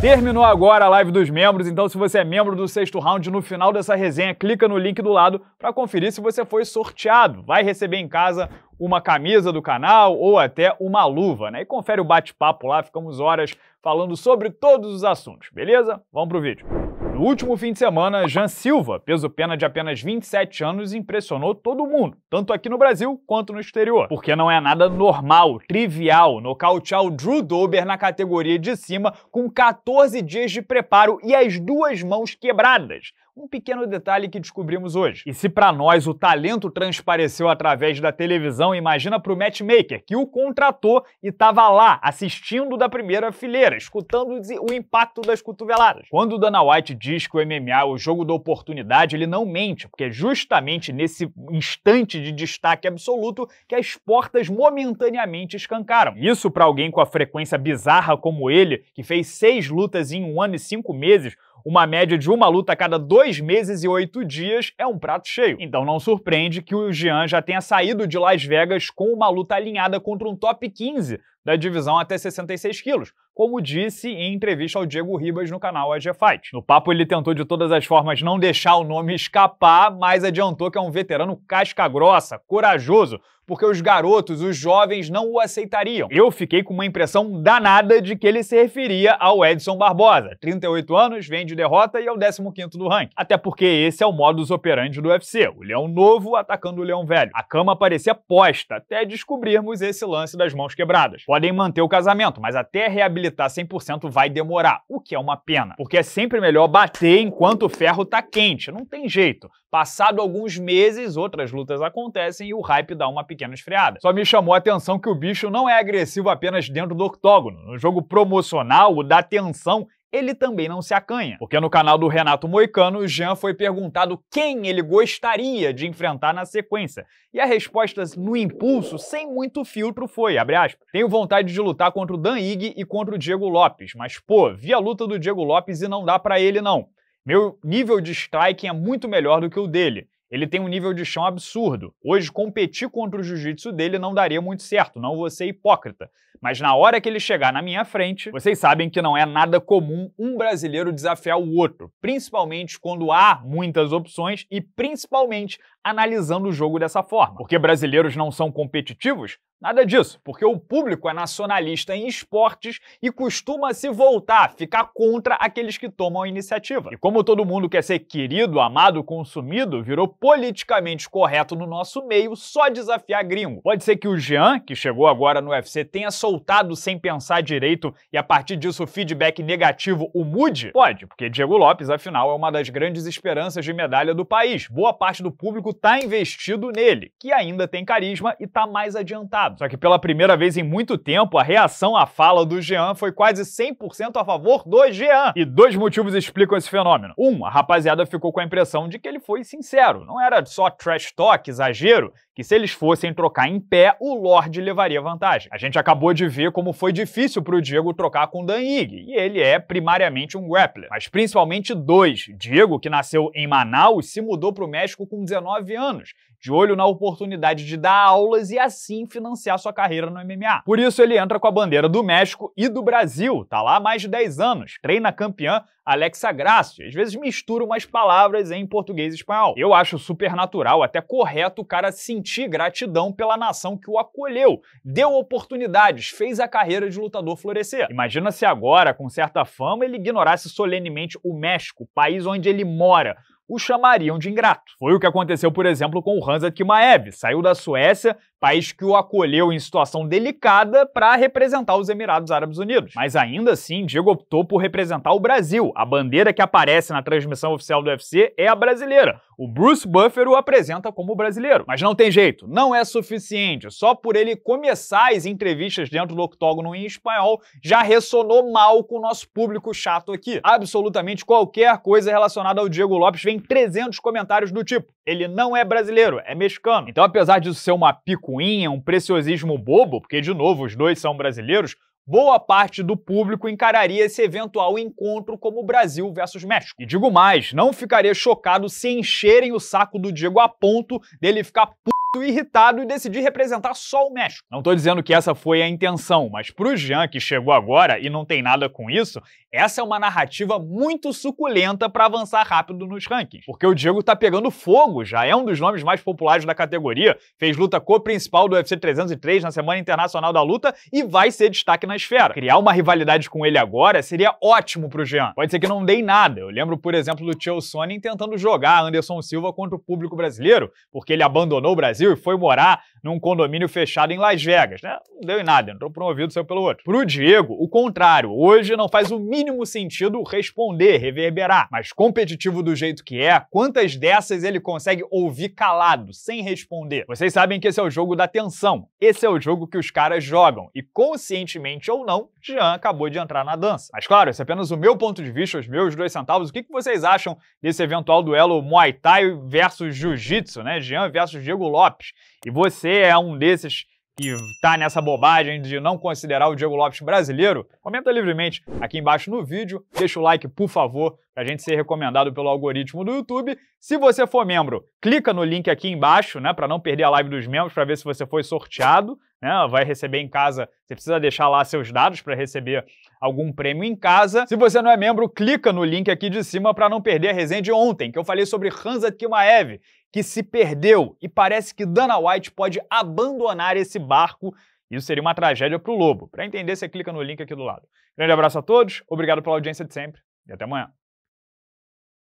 Terminou agora a live dos membros, então se você é membro do sexto round, no final dessa resenha, clica no link do lado para conferir se você foi sorteado. Vai receber em casa uma camisa do canal ou até uma luva, né? E confere o bate-papo lá, ficamos horas falando sobre todos os assuntos, beleza? Vamos pro vídeo. No último fim de semana, Jean Silva, peso pena de apenas 27 anos, impressionou todo mundo, tanto aqui no Brasil quanto no exterior. Porque não é nada normal, trivial, nocautear o Drew Dober na categoria de cima com 14 dias de preparo e as duas mãos quebradas um pequeno detalhe que descobrimos hoje. E se para nós o talento transpareceu através da televisão, imagina para o matchmaker que o contratou e estava lá assistindo da primeira fileira, escutando o impacto das cotoveladas. Quando Dana White diz que o MMA é o jogo da oportunidade, ele não mente, porque é justamente nesse instante de destaque absoluto que as portas momentaneamente escancaram. Isso para alguém com a frequência bizarra como ele, que fez seis lutas em um ano e cinco meses, uma média de uma luta a cada dois meses e oito dias, é um prato cheio. Então não surpreende que o Jean já tenha saído de Las Vegas com uma luta alinhada contra um top 15 da divisão até 66 quilos, como disse em entrevista ao Diego Ribas no canal AG Fight. No papo, ele tentou de todas as formas não deixar o nome escapar, mas adiantou que é um veterano casca-grossa, corajoso, porque os garotos, os jovens, não o aceitariam. Eu fiquei com uma impressão danada de que ele se referia ao Edson Barbosa. 38 anos, vem de derrota e é o 15º do ranking. Até porque esse é o modus operandi do UFC, o leão novo atacando o leão velho. A cama parecia posta, até descobrirmos esse lance das mãos quebradas. Podem manter o casamento, mas até reabilitar reabilitar 100% vai demorar, o que é uma pena, porque é sempre melhor bater enquanto o ferro tá quente, não tem jeito. Passado alguns meses, outras lutas acontecem e o hype dá uma pequena esfriada. Só me chamou a atenção que o bicho não é agressivo apenas dentro do octógono. No jogo promocional, o da tensão ele também não se acanha. Porque no canal do Renato Moicano, Jean foi perguntado quem ele gostaria de enfrentar na sequência. E a resposta no impulso, sem muito filtro, foi, abre aspas, tenho vontade de lutar contra o Dan Ig e contra o Diego Lopes, mas pô, vi a luta do Diego Lopes e não dá para ele não. Meu nível de striking é muito melhor do que o dele. Ele tem um nível de chão absurdo. Hoje, competir contra o jiu-jitsu dele não daria muito certo, não vou ser hipócrita. Mas na hora que ele chegar na minha frente, vocês sabem que não é nada comum um brasileiro desafiar o outro, principalmente quando há muitas opções e principalmente analisando o jogo dessa forma. Porque brasileiros não são competitivos? Nada disso, porque o público é nacionalista em esportes e costuma se voltar, ficar contra aqueles que tomam a iniciativa. E como todo mundo quer ser querido, amado, consumido, virou politicamente correto no nosso meio só desafiar gringo. Pode ser que o Jean, que chegou agora no UFC, tenha soltado sem pensar direito e a partir disso o feedback negativo o mude? Pode, porque Diego Lopes, afinal, é uma das grandes esperanças de medalha do país. Boa parte do público tá investido nele, que ainda tem carisma e tá mais adiantado. Só que pela primeira vez em muito tempo, a reação à fala do Jean foi quase 100% a favor do Jean. E dois motivos explicam esse fenômeno. Um, a rapaziada ficou com a impressão de que ele foi sincero, não era só trash talk, exagero, se eles fossem trocar em pé, o Lorde levaria vantagem. A gente acabou de ver como foi difícil para o Diego trocar com Dan Ige, e ele é primariamente um grappler. Mas principalmente dois. Diego, que nasceu em Manaus, se mudou para o México com 19 anos, de olho na oportunidade de dar aulas e assim financiar sua carreira no MMA. Por isso ele entra com a bandeira do México e do Brasil, tá lá há mais de 10 anos, treina campeã Alexa Gracia. Às vezes mistura umas palavras em português e espanhol. Eu acho super natural, até correto o cara sentir sentir gratidão pela nação que o acolheu, deu oportunidades, fez a carreira de lutador florescer. Imagina se agora, com certa fama, ele ignorasse solenemente o México, país onde ele mora, o chamariam de ingrato. Foi o que aconteceu, por exemplo, com o Hamzat Kimaev. Saiu da Suécia país que o acolheu em situação delicada para representar os Emirados Árabes Unidos. Mas ainda assim, Diego optou por representar o Brasil. A bandeira que aparece na transmissão oficial do UFC é a brasileira. O Bruce Buffer o apresenta como brasileiro. Mas não tem jeito, não é suficiente. Só por ele começar as entrevistas dentro do octógono em espanhol já ressonou mal com o nosso público chato aqui. Absolutamente qualquer coisa relacionada ao Diego Lopes vem 300 comentários do tipo: ele não é brasileiro, é mexicano. Então, apesar disso ser uma pico picuinha, é um preciosismo bobo, porque, de novo, os dois são brasileiros, boa parte do público encararia esse eventual encontro como Brasil versus México. E digo mais, não ficaria chocado se encherem o saco do Diego a ponto dele ficar irritado e decidi representar só o México. Não tô dizendo que essa foi a intenção, mas pro Jean que chegou agora e não tem nada com isso, essa é uma narrativa muito suculenta para avançar rápido nos rankings. Porque o Diego tá pegando fogo, já é um dos nomes mais populares da categoria, fez luta co-principal do UFC 303 na Semana Internacional da Luta e vai ser destaque na esfera. Criar uma rivalidade com ele agora seria ótimo pro Jean. Pode ser que não dei nada. Eu lembro, por exemplo, do Tio Sonnen tentando jogar Anderson Silva contra o público brasileiro, porque ele abandonou o Brasil Brasil e foi morar num condomínio fechado em Las Vegas, né? Não deu em nada, entrou por um ouvido, saiu pelo outro. Pro Diego, o contrário. Hoje não faz o mínimo sentido responder, reverberar. Mas competitivo do jeito que é, quantas dessas ele consegue ouvir calado, sem responder? Vocês sabem que esse é o jogo da tensão. Esse é o jogo que os caras jogam. E conscientemente ou não, Jean acabou de entrar na dança. Mas claro, esse é apenas o meu ponto de vista, os meus dois centavos. O que, que vocês acham desse eventual duelo Muay Thai versus Jiu-Jitsu, né? Jean versus Diego Lopes? Lopes, e você é um desses que está nessa bobagem de não considerar o Diego Lopes brasileiro, comenta livremente aqui embaixo no vídeo, deixa o like, por favor, para a gente ser recomendado pelo algoritmo do YouTube. Se você for membro, clica no link aqui embaixo, né, para não perder a live dos membros, para ver se você foi sorteado, né, vai receber em casa, você precisa deixar lá seus dados para receber algum prêmio em casa. Se você não é membro, clica no link aqui de cima para não perder a resenha de ontem, que eu falei sobre Hansa Kimaev, que se perdeu e parece que Dana White pode abandonar esse barco. Isso seria uma tragédia para o Lobo. Para entender, você clica no link aqui do lado. Grande abraço a todos, obrigado pela audiência de sempre e até amanhã.